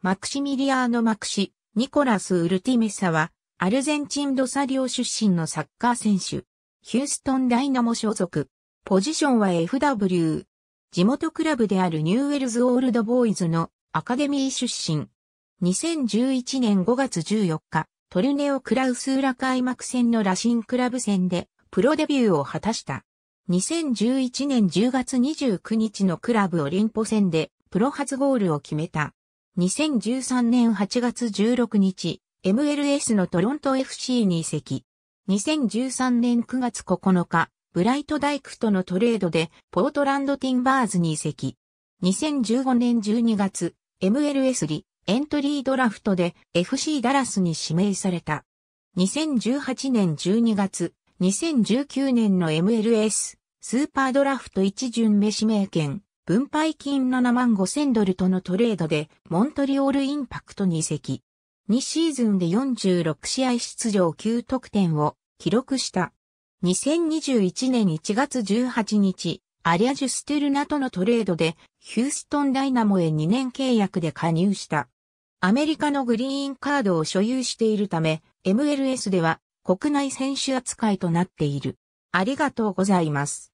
マクシミリアーノ・マクシ、ニコラス・ウルティメサは、アルゼンチンドサリオ出身のサッカー選手、ヒューストン・ダイナモ所属、ポジションは FW、地元クラブであるニューウェルズ・オールド・ボーイズのアカデミー出身。2011年5月14日、トルネオ・クラウスウラ開幕戦のラシンクラブ戦でプロデビューを果たした。2011年10月29日のクラブオリンポ戦でプロ初ゴールを決めた。2013年8月16日、MLS のトロント FC に移籍。2013年9月9日、ブライトダイクとのトレードで、ポートランドティンバーズに移籍。2015年12月、MLS リ、エントリードラフトで FC ダラスに指名された。2018年12月、2019年の MLS、スーパードラフト一巡目指名権、分配金7万5000ドルとのトレードで、モントリオールインパクトに移籍。2シーズンで46試合出場9得点を記録した。2021年1月18日、アリア・ジュステルナとのトレードで、ヒューストン・ダイナモへ2年契約で加入した。アメリカのグリーンカードを所有しているため、MLS では国内選手扱いとなっている。ありがとうございます。